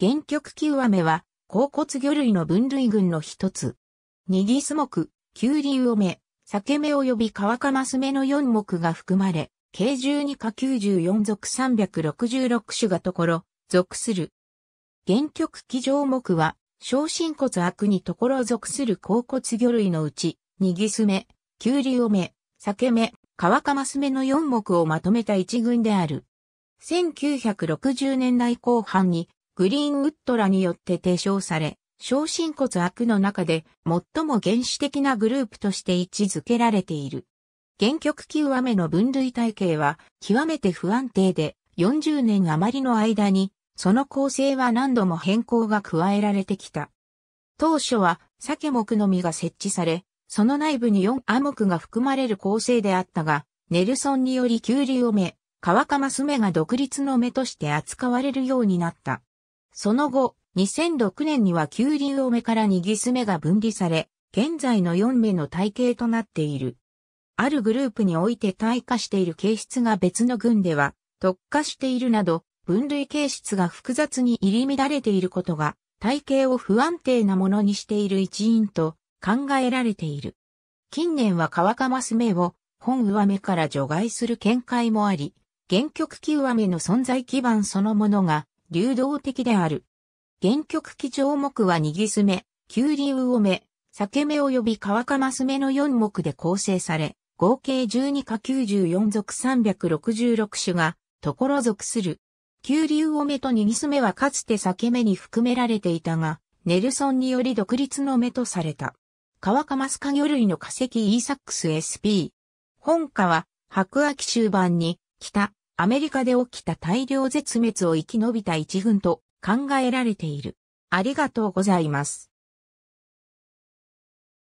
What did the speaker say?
原曲キウアメは、甲骨魚類の分類群の一つ。ニギス目、キュウリウオメ、サケメ及びカワカマスメの四目が含まれ、計12か94属366種がところ、属する。原曲基上目は、小心骨悪にところ属する甲骨魚類のうち、ニギスメ、キュウリウオメ、サケメ、カワカマスメの四目をまとめた一群である。1960年代後半にグリーンウッドらによって提唱され、小神骨悪の中で最も原始的なグループとして位置づけられている。原曲級雨の分類体系は極めて不安定で40年余りの間にその構成は何度も変更が加えられてきた。当初は鮭木の実が設置され、その内部に4モクが含まれる構成であったが、ネルソンにより急流を目、川かます目が独立の目として扱われるようになった。その後、2006年には九竜を目からギス目が分離され、現在の4名の体系となっている。あるグループにおいて退化している形質が別の群では特化しているなど、分類形質が複雑に入り乱れていることが、体系を不安定なものにしている一因と考えられている。近年は川かます目を本上目から除外する見解もあり、原曲級上目の存在基盤そのものが流動的である。原曲基調目は右すめ、リ流オメ、裂け目及び川かますメの4目で構成され、合計12か94属366種が、ところ属する。リ流オメとギスメはかつて裂け目に含められていたが、ネルソンにより独立の目とされた。川かますか魚類の化石 E サックス SP。本科は、白亜紀終盤に、北、アメリカで起きた大量絶滅を生き延びた一群と考えられている。ありがとうございます。